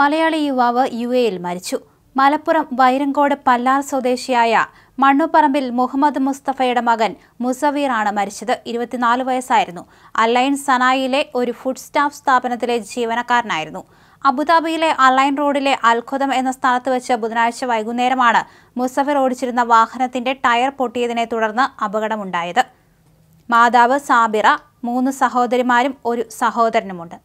മലയാളി യുവാവ് യു എയിൽ മരിച്ചു മലപ്പുറം വൈരങ്കോട് പല്ലാർ സ്വദേശിയായ മണ്ണുപറമ്പിൽ മുഹമ്മദ് മുസ്തഫയുടെ മകൻ മുസവീറാണ് മരിച്ചത് ഇരുപത്തിനാല് വയസ്സായിരുന്നു അലൈൻ സനായിലെ ഒരു ഫുഡ് സ്റ്റാഫ് സ്ഥാപനത്തിലെ ജീവനക്കാരനായിരുന്നു അബുദാബിയിലെ അലൈൻ റോഡിലെ അൽഖുദം എന്ന സ്ഥലത്ത് വെച്ച് ബുധനാഴ്ച വൈകുന്നേരമാണ് മുസഫിർ ഓടിച്ചിരുന്ന വാഹനത്തിന്റെ ടയർ പൊട്ടിയതിനെ തുടർന്ന് അപകടമുണ്ടായത് മാതാവ് സാബിറ മൂന്ന് സഹോദരിമാരും ഒരു സഹോദരനുമുണ്ട്